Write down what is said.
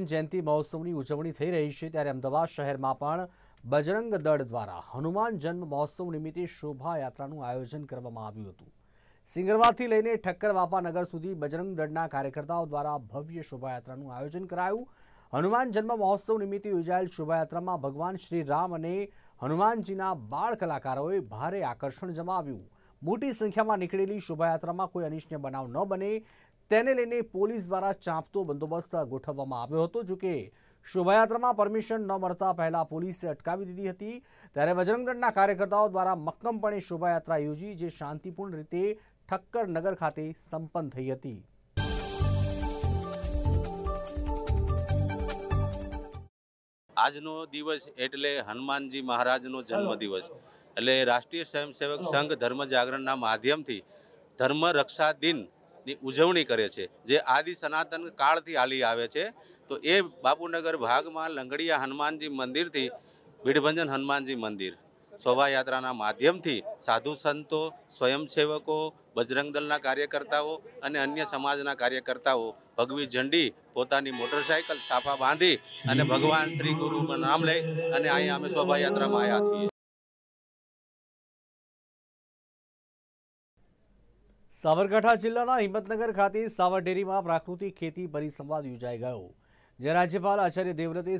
જયંતિ મહોત્સવની ઉજવણી થઈ રહી છે ત્યારે અમદાવાદ શહેરમાં પણ બજરંગ દળ દ્વારા હનુમાન જન્મ મહોત્સવ નિમિત્તે શોભાયાત્રાનું આયોજન કરવામાં આવ્યું હતું સિંગરવાથી લઈને ઠક્કર વાપાનગર સુધી બજરંગ દળના કાર્યકર્તાઓ દ્વારા ભવ્ય શોભાયાત્રાનું આયોજન કરાયું હનુમાન જન્મ મહોત્સવ નિમિત્તે યોજાયેલ શોભાયાત્રામાં ભગવાન શ્રી રામ અને હનુમાનજીના બાળ કલાકારોએ ભારે આકર્ષણ જમાવ્યું મોટી સંખ્યામાં નીકળેલી શોભાયાત્રામાં કોઈ અનિષ્ટ બનાવ ન બને તેને લઈને પોલીસ દ્વારા ચાંપતો બંદોબસ્ત ગોઠવવામાં આવ્યો હતો જો કે શોભાયાત્રામાં પરમિશન ન મળતા પહેલા પોલીસે અટકાવી દીધી હતી ત્યારે બજરંગદળના કાર્યકર્તાઓ દ્વારા મક્કમપણે શોભાયાત્રા યોજી જે શાંતિપૂર્ણ રીતે ઠક્કર નગર ખાતે સંપન્ન થઈ હતી આજનો દિવસ એટલે હનુમાનજી મહારાજનો જન્મદિવસ એટલે રાષ્ટ્રીય સ્વયંસેવક સંઘ ધર્મ જાગરણના માધ્યમથી ધર્મ રક્ષા દિન ની ઉજવણી કરે છે જે આદિ સનાતન કાળથી હાલી આવે છે તો એ બાપુનગર ભાગમાં લંગડિયા હનુમાનજી મંદિરથી ભીડભંજન હનુમાનજી મંદિર શોભાયાત્રાના માધ્યમથી સાધુ સંતો સ્વયંસેવકો બજરંગ દળના કાર્યકર્તાઓ અને અન્ય સમાજના કાર્યકર્તાઓ ભગવી ઝંડી પોતાની મોટરસાયકલ સાફા બાંધી અને ભગવાન શ્રી ગુરુનું નામ લઈ અને અહીંયા અમે શોભાયાત્રામાં આવ્યા છીએ સાબરકાંઠા જિલ્લાના હિંમતનગર ખાતે સાવરડેરીમાં પ્રાકૃતિક ખેતી પરિસંવાદ યોજાઈ ગયો જ્યાં રાજ્યપાલ આચાર્ય દેવવ્રતે